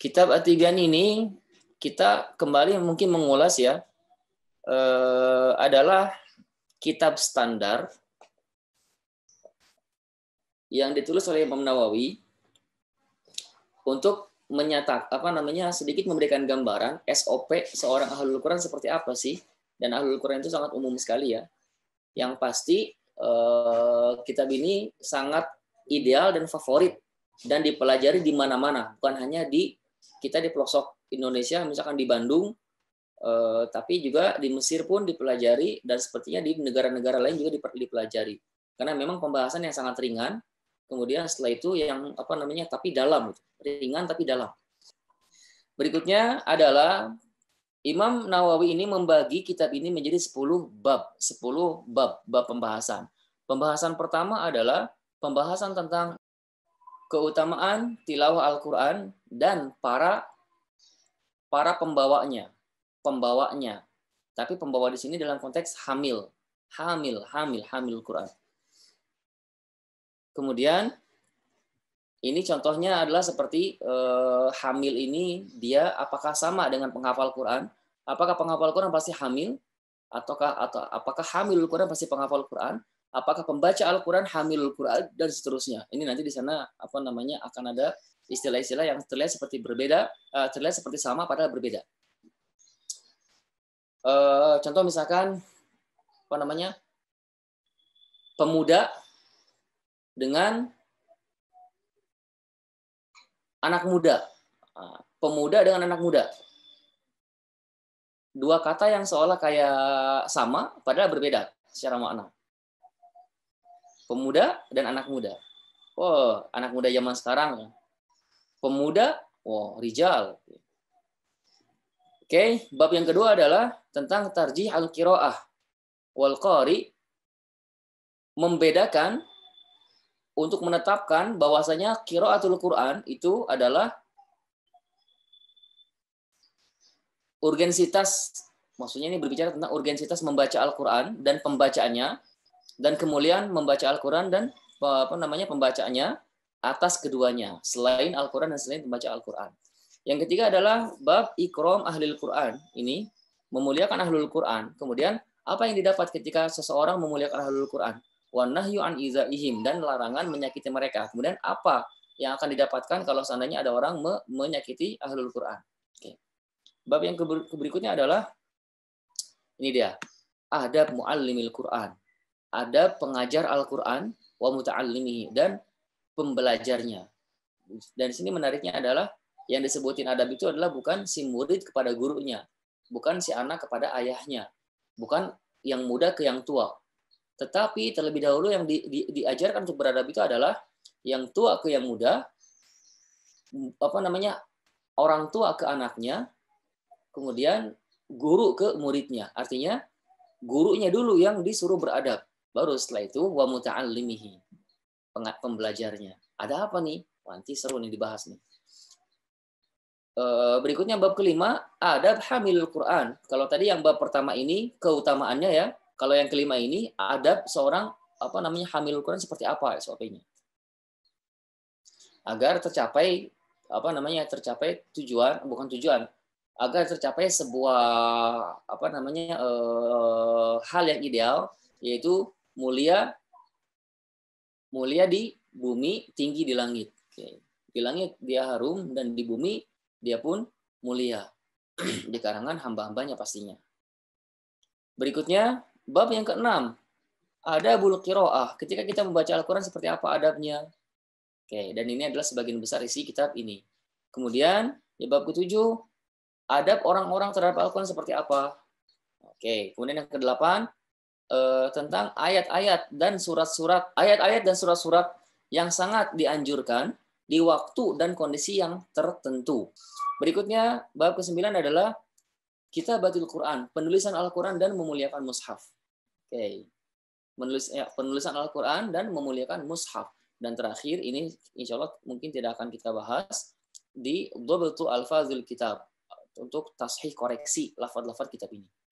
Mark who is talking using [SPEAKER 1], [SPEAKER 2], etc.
[SPEAKER 1] Kitab Atigan ini kita kembali mungkin mengulas ya eh, adalah kitab standar yang ditulis oleh Imam Nawawi untuk menyatak apa namanya sedikit memberikan gambaran SOP seorang ahli Quran seperti apa sih dan ahli Quran itu sangat umum sekali ya yang pasti eh, kitab ini sangat ideal dan favorit dan dipelajari di mana-mana bukan hanya di kita di pelosok Indonesia misalkan di Bandung eh, tapi juga di Mesir pun dipelajari dan sepertinya di negara-negara lain juga dipelajari karena memang pembahasan yang sangat ringan kemudian setelah itu yang apa namanya tapi dalam gitu. ringan tapi dalam berikutnya adalah Imam Nawawi ini membagi kitab ini menjadi 10 bab, 10 bab, bab pembahasan. Pembahasan pertama adalah pembahasan tentang keutamaan tilawah Al-Quran dan para para pembawanya, pembawanya. Tapi pembawa di sini dalam konteks hamil, hamil, hamil, hamil Quran. Kemudian ini contohnya adalah seperti eh, hamil ini dia apakah sama dengan penghafal Quran? Apakah penghafal Quran pasti hamil? Ataukah atau apakah hamil Quran pasti penghafal Quran? apakah pembaca Al-Quran, al Quran, dan seterusnya. Ini nanti di sana apa namanya akan ada istilah-istilah yang terlihat seperti berbeda, eh, terlihat seperti sama padahal berbeda. Eh, contoh misalkan apa namanya pemuda dengan anak muda, ah, pemuda dengan anak muda. Dua kata yang seolah kayak sama, padahal berbeda secara makna pemuda dan anak muda. Oh, anak muda zaman sekarang ya. Pemuda, oh, rijal. Oke, okay. bab yang kedua adalah tentang tarjih al-qiraah wal qari membedakan untuk menetapkan bahwasanya qiraatul Quran itu adalah urgensitas maksudnya ini berbicara tentang urgensitas membaca Al-Qur'an dan pembacaannya dan kemuliaan membaca Al-Quran dan apa namanya pembacaannya atas keduanya selain Al-Quran dan selain pembaca Al-Quran. Yang ketiga adalah bab ikrom ahlul Quran ini memuliakan ahlul Quran. Kemudian apa yang didapat ketika seseorang memuliakan ahlul Quran? Wanahyu an izaihim dan larangan menyakiti mereka. Kemudian apa yang akan didapatkan kalau seandainya ada orang me menyakiti ahlul Quran? Okay. Bab yang berikutnya adalah ini dia adab muallimil Quran ada pengajar Al-Quran wa muta'allimihi dan pembelajarnya. Dan di sini menariknya adalah yang disebutin adab itu adalah bukan si murid kepada gurunya, bukan si anak kepada ayahnya, bukan yang muda ke yang tua. Tetapi terlebih dahulu yang di, di, diajarkan untuk beradab itu adalah yang tua ke yang muda, apa namanya orang tua ke anaknya, kemudian guru ke muridnya. Artinya gurunya dulu yang disuruh beradab. Baru setelah itu wa muta'allimihi, pembelajarnya. Ada apa nih? Nanti seru nih dibahas nih. Eh, berikutnya bab kelima, adab hamil Quran. Kalau tadi yang bab pertama ini keutamaannya ya. Kalau yang kelima ini adab seorang apa namanya hamil Quran seperti apa SOP-nya. Agar tercapai apa namanya tercapai tujuan bukan tujuan agar tercapai sebuah apa namanya e, hal yang ideal yaitu mulia mulia di bumi, tinggi di langit. Oke. Di langit dia harum dan di bumi dia pun mulia di karangan hamba-hambanya pastinya. Berikutnya bab yang keenam ada bulu kiroah. Ketika kita membaca Al-Quran seperti apa adabnya? Oke, dan ini adalah sebagian besar isi kitab ini. Kemudian di bab ketujuh adab orang-orang terhadap Al-Quran seperti apa? Oke, kemudian yang kedelapan Eh, tentang ayat-ayat dan surat-surat ayat-ayat dan surat-surat yang sangat dianjurkan di waktu dan kondisi yang tertentu. Berikutnya bab ke-9 adalah kita batil Quran, penulisan Al-Quran dan memuliakan mushaf. Oke. Menulis, ya, penulisan Al-Quran dan memuliakan mushaf. Dan terakhir, ini insya Allah mungkin tidak akan kita bahas, di Al-Fazil Kitab. Untuk tashih koreksi lafad-lafad kitab ini.